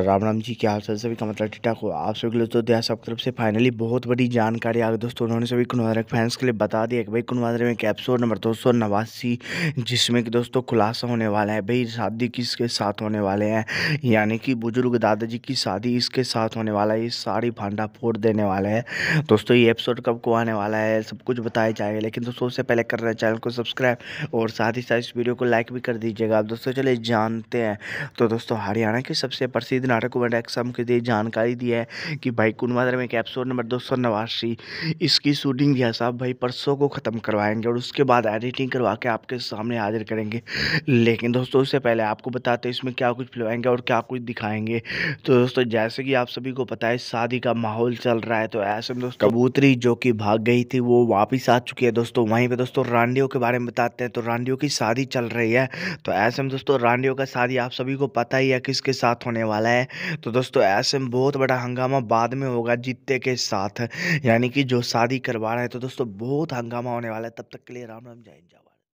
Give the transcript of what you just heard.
राम राम जी क्या हाल सर सभी का मतलब ठीक ठाक हो आप सभी के लिए तो दिया सब तरफ से फाइनली बहुत बड़ी जानकारी आ गई दोस्तों उन्होंने सभी कुनवादरक फैंस के लिए बता दिया कि भाई कुनवादरे में एक नंबर दो सौ नवासी जिसमें कि दोस्तों खुलासा होने वाला है भाई शादी किसके साथ होने वाले हैं यानी कि बुजुर्ग दादाजी की शादी इसके साथ होने वाला है ये सारी भांडा फोड़ देने वाला है दोस्तों ये एपिसोड कब को आने वाला है सब कुछ बताया जाएगा लेकिन दोस्तों उससे पहले कर रहे चैनल को सब्सक्राइब और साथ ही साथ इस वीडियो को लाइक भी कर दीजिएगा आप दोस्तों चले जानते हैं तो दोस्तों हरियाणा के सबसे प्रसिद्ध दिन नाटक कुमार एक्सम के लिए जानकारी दी है कि भाई कुल में एक नंबर दो सौ नवासी इसकी शूटिंग दिया साहब भाई परसों को ख़त्म करवाएंगे और उसके बाद एडिटिंग करवा के आपके सामने हाजिर करेंगे लेकिन दोस्तों उससे पहले आपको बताते हैं इसमें क्या कुछ फिलवाएंगे और क्या कुछ दिखाएंगे तो दोस्तों जैसे कि आप सभी को पता है शादी का माहौल चल रहा है तो ऐसे में दोस्तों कबूतरी जो कि भाग गई थी वो वापिस आ चुकी है दोस्तों वहीं पर दोस्तों रांडियों के बारे में बताते हैं तो रांडियों की शादी चल रही है तो ऐसे में दोस्तों रांडियों का शादी आप सभी को पता ही है किसके साथ होने वाला वाला है तो दोस्तों ऐसे में बहुत बड़ा हंगामा बाद में होगा जीतते के साथ यानी कि जो शादी करवा रहे हैं तो दोस्तों बहुत हंगामा होने वाला है तब तक के लिए राम राम जय जावा